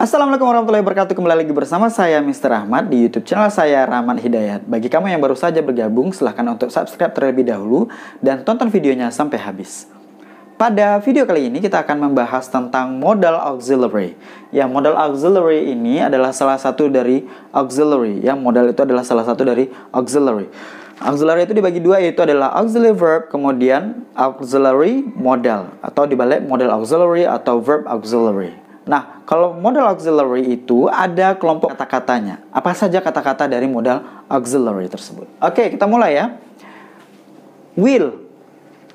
Assalamualaikum warahmatullahi wabarakatuh Kembali lagi bersama saya Mr. Rahmat Di Youtube channel saya Rahmat Hidayat Bagi kamu yang baru saja bergabung Silahkan untuk subscribe terlebih dahulu Dan tonton videonya sampai habis Pada video kali ini kita akan membahas tentang modal auxiliary Ya modal auxiliary ini adalah salah satu dari auxiliary Ya modal itu adalah salah satu dari auxiliary Auxiliary itu dibagi dua yaitu adalah auxiliary verb kemudian auxiliary modal atau dibalik modal auxiliary atau verb auxiliary Nah, kalau modal auxiliary itu ada kelompok kata-katanya. Apa saja kata-kata dari modal auxiliary tersebut? Oke, kita mulai ya. Will,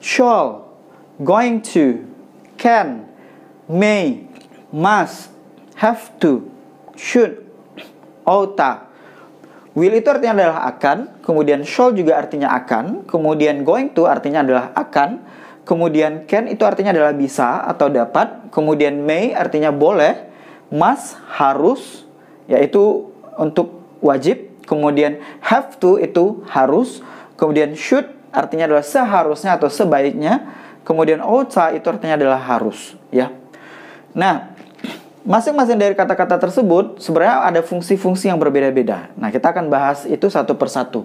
shall, going to, can, may, must, have to, should, oughta. Will itu artinya adalah akan, kemudian shall juga artinya akan, kemudian going to artinya adalah akan, kemudian can itu artinya adalah bisa atau dapat, kemudian may artinya boleh, must harus yaitu untuk wajib, kemudian have to itu harus, kemudian should artinya adalah seharusnya atau sebaiknya, kemudian ought itu artinya adalah harus ya. Nah, masing-masing dari kata-kata tersebut sebenarnya ada fungsi-fungsi yang berbeda-beda. Nah, kita akan bahas itu satu persatu.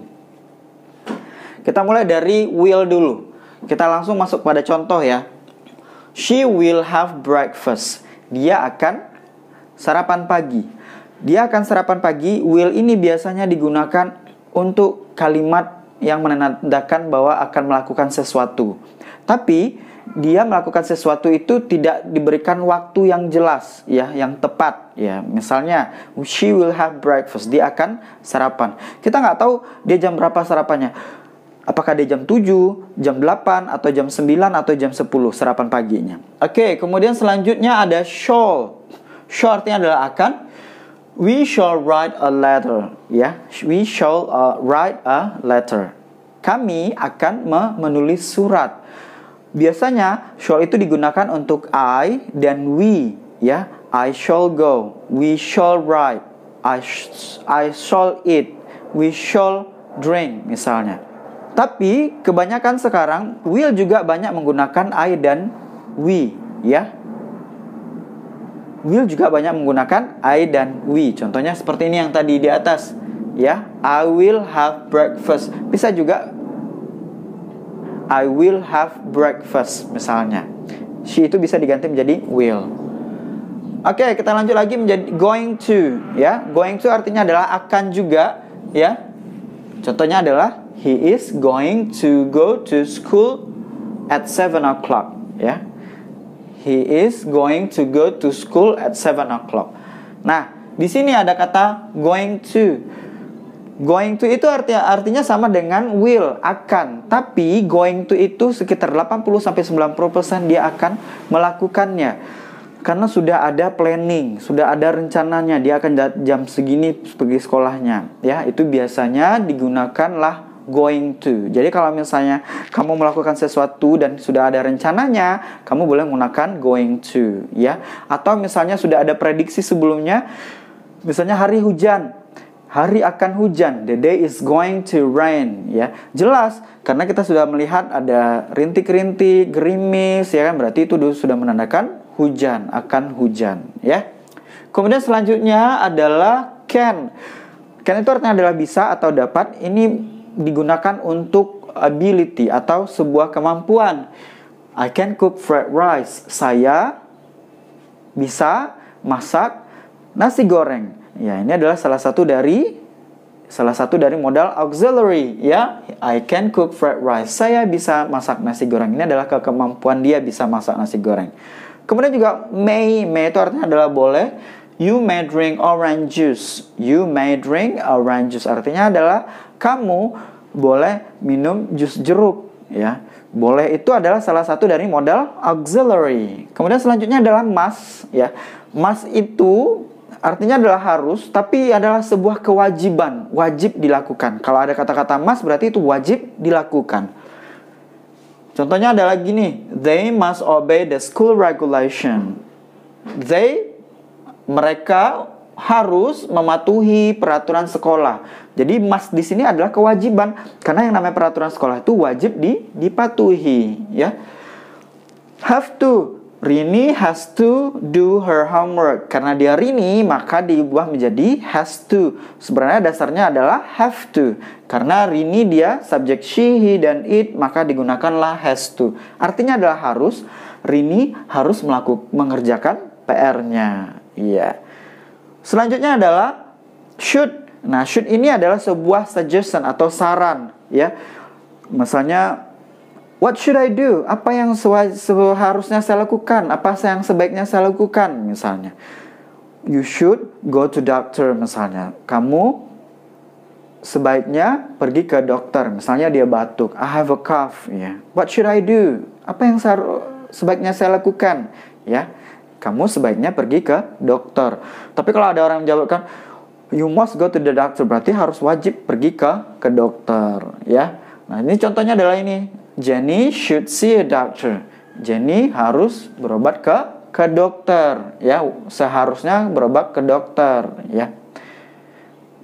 Kita mulai dari will dulu. Kita langsung masuk pada contoh ya. She will have breakfast. Dia akan sarapan pagi. Dia akan sarapan pagi. Will ini biasanya digunakan untuk kalimat yang menandakan bahwa akan melakukan sesuatu. Tapi dia melakukan sesuatu itu tidak diberikan waktu yang jelas ya, yang tepat ya. Misalnya she will have breakfast, dia akan sarapan. Kita nggak tahu dia jam berapa sarapannya Apakah dia jam 7, jam 8, atau jam 9, atau jam 10 sarapan paginya. Oke, okay, kemudian selanjutnya ada shall. Shall artinya adalah akan. We shall write a letter. Ya, yeah. we shall uh, write a letter. Kami akan menulis surat. Biasanya shall itu digunakan untuk I dan we. Ya, yeah. I shall go. We shall write. I, sh I shall eat. We shall drink misalnya. Tapi kebanyakan sekarang will juga banyak menggunakan I dan we, ya. Will juga banyak menggunakan I dan we. Contohnya seperti ini yang tadi di atas, ya. I will have breakfast. Bisa juga I will have breakfast misalnya. She itu bisa diganti menjadi will. Oke, okay, kita lanjut lagi menjadi going to, ya. Going to artinya adalah akan juga, ya. Contohnya adalah he is going to go to school at 7 o'clock ya he is going to go to school at 7 o'clock nah di sini ada kata going to Going to itu artinya artinya sama dengan will, akan. Tapi going to itu sekitar 80 sampai 90% dia akan melakukannya. Karena sudah ada planning, sudah ada rencananya, dia akan jam segini pergi sekolahnya. Ya, itu biasanya digunakanlah going to. Jadi kalau misalnya kamu melakukan sesuatu dan sudah ada rencananya, kamu boleh menggunakan going to ya. Atau misalnya sudah ada prediksi sebelumnya misalnya hari hujan, hari akan hujan, the day is going to rain ya. Jelas karena kita sudah melihat ada rintik-rintik, gerimis ya kan berarti itu sudah menandakan hujan, akan hujan ya. Kemudian selanjutnya adalah can. Can itu artinya adalah bisa atau dapat. Ini digunakan untuk ability atau sebuah kemampuan. I can cook fried rice. Saya bisa masak nasi goreng. Ya, ini adalah salah satu dari salah satu dari modal auxiliary ya. I can cook fried rice. Saya bisa masak nasi goreng. Ini adalah kemampuan dia bisa masak nasi goreng. Kemudian juga may, may itu artinya adalah boleh You may drink orange juice. You may drink orange juice. Artinya adalah kamu boleh minum jus jeruk, ya. Boleh itu adalah salah satu dari modal auxiliary. Kemudian selanjutnya adalah must, ya. Must itu artinya adalah harus, tapi adalah sebuah kewajiban, wajib dilakukan. Kalau ada kata-kata must berarti itu wajib dilakukan. Contohnya adalah gini, they must obey the school regulation. They mereka harus mematuhi peraturan sekolah. Jadi mas di sini adalah kewajiban karena yang namanya peraturan sekolah itu wajib di, dipatuhi ya. Have to Rini has to do her homework. Karena dia Rini, maka diubah menjadi has to. Sebenarnya dasarnya adalah have to. Karena Rini dia subjek she, he, dan it, maka digunakanlah has to. Artinya adalah harus. Rini harus melakukan mengerjakan PR-nya. Iya. Selanjutnya adalah should. Nah, should ini adalah sebuah suggestion atau saran, ya. Misalnya what should I do? Apa yang seharusnya saya lakukan? Apa yang sebaiknya saya lakukan misalnya? You should go to doctor misalnya. Kamu sebaiknya pergi ke dokter. Misalnya dia batuk, I have a cough, ya. Yeah. What should I do? Apa yang sebaiknya saya lakukan? Ya. Yeah kamu sebaiknya pergi ke dokter. Tapi kalau ada orang menjawabkan, you must go to the doctor, berarti harus wajib pergi ke ke dokter, ya. Nah ini contohnya adalah ini, Jenny should see a doctor. Jenny harus berobat ke ke dokter, ya. Seharusnya berobat ke dokter, ya.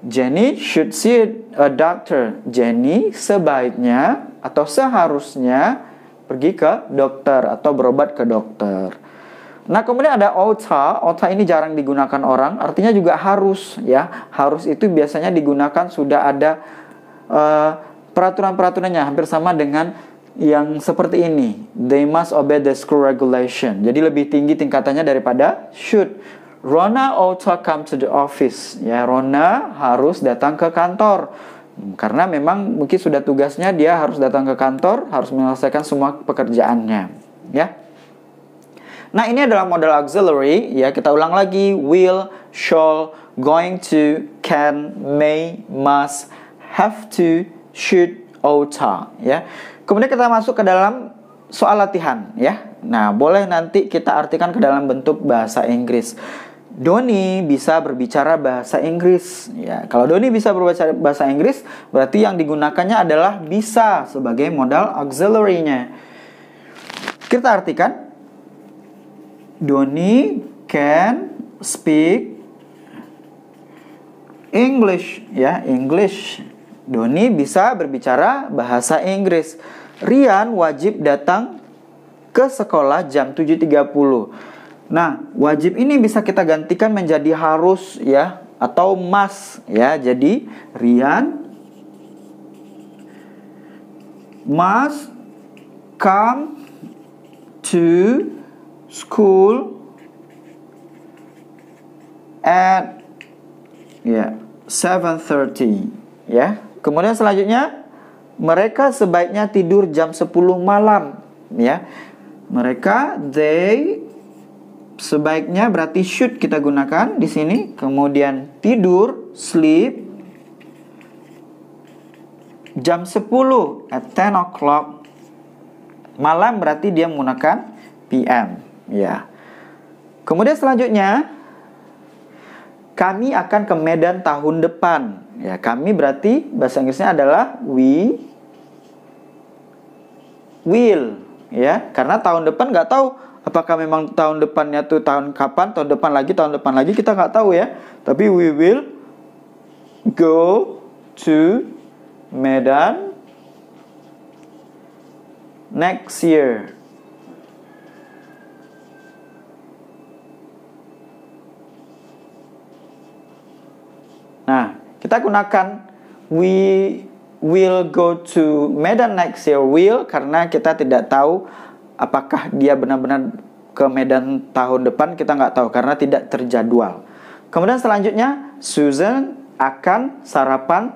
Jenny should see a doctor. Jenny sebaiknya atau seharusnya pergi ke dokter atau berobat ke dokter. Nah, kemudian ada ota. Ota ini jarang digunakan orang, artinya juga harus ya. Harus itu biasanya digunakan sudah ada uh, peraturan-peraturannya hampir sama dengan yang seperti ini. They must obey the school regulation. Jadi lebih tinggi tingkatannya daripada should. Rona ota come to the office. Ya, Rona harus datang ke kantor. Karena memang mungkin sudah tugasnya dia harus datang ke kantor, harus menyelesaikan semua pekerjaannya, ya. Nah, ini adalah modal auxiliary ya. Kita ulang lagi will, shall, going to, can, may, must, have to, should, ought to ya. Kemudian kita masuk ke dalam soal latihan ya. Nah, boleh nanti kita artikan ke dalam bentuk bahasa Inggris. Doni bisa berbicara bahasa Inggris. Ya, kalau Doni bisa berbicara bahasa Inggris, berarti yang digunakannya adalah bisa sebagai modal auxiliary-nya. Kita artikan Doni can speak English ya English Doni bisa berbicara bahasa Inggris Rian wajib datang ke sekolah jam 7.30 nah wajib ini bisa kita gantikan menjadi harus ya atau must ya jadi Rian must come to school at ya yeah, 7.30 ya. Yeah. Kemudian selanjutnya mereka sebaiknya tidur jam 10 malam ya. Mereka they sebaiknya berarti should kita gunakan di sini. Kemudian tidur sleep jam 10 at 10 o'clock malam berarti dia menggunakan PM. Ya. Kemudian selanjutnya kami akan ke Medan tahun depan. Ya, kami berarti bahasa Inggrisnya adalah we will ya karena tahun depan nggak tahu apakah memang tahun depannya tuh tahun kapan tahun depan lagi tahun depan lagi kita nggak tahu ya tapi we will go to Medan next year Kita gunakan we will go to Medan next year will karena kita tidak tahu apakah dia benar-benar ke Medan tahun depan kita nggak tahu karena tidak terjadwal. Kemudian selanjutnya Susan akan sarapan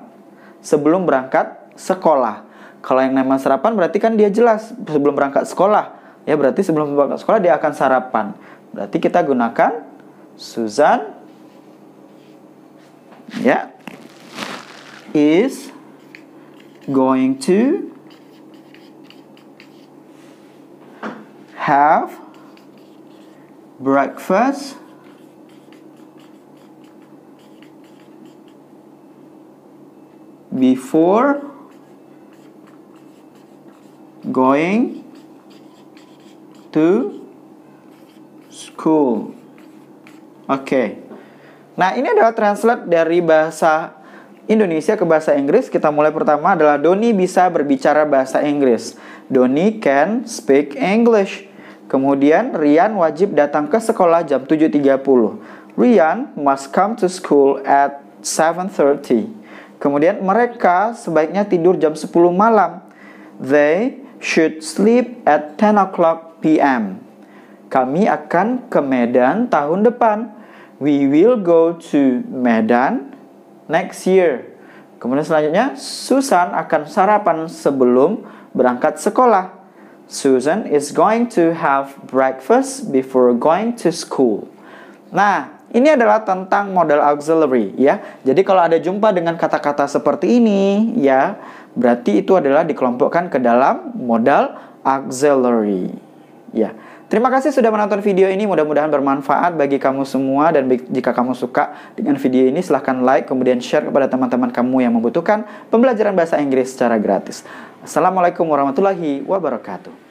sebelum berangkat sekolah. Kalau yang nama sarapan berarti kan dia jelas sebelum berangkat sekolah. Ya berarti sebelum berangkat sekolah dia akan sarapan. Berarti kita gunakan Susan ya is going to have breakfast before going to school. Oke. Okay. Nah, ini adalah translate dari bahasa Indonesia ke bahasa Inggris, kita mulai pertama adalah Doni bisa berbicara bahasa Inggris. Doni can speak English. Kemudian Rian wajib datang ke sekolah jam 7.30. Rian must come to school at 7.30. Kemudian mereka sebaiknya tidur jam 10 malam. They should sleep at 10 o'clock p.m. Kami akan ke Medan tahun depan. We will go to Medan next year. Kemudian selanjutnya, Susan akan sarapan sebelum berangkat sekolah. Susan is going to have breakfast before going to school. Nah, ini adalah tentang model auxiliary ya. Jadi kalau ada jumpa dengan kata-kata seperti ini ya, berarti itu adalah dikelompokkan ke dalam modal auxiliary. Ya. Terima kasih sudah menonton video ini. Mudah-mudahan bermanfaat bagi kamu semua. Dan jika kamu suka dengan video ini, silahkan like, kemudian share kepada teman-teman kamu yang membutuhkan pembelajaran bahasa Inggris secara gratis. Assalamualaikum warahmatullahi wabarakatuh.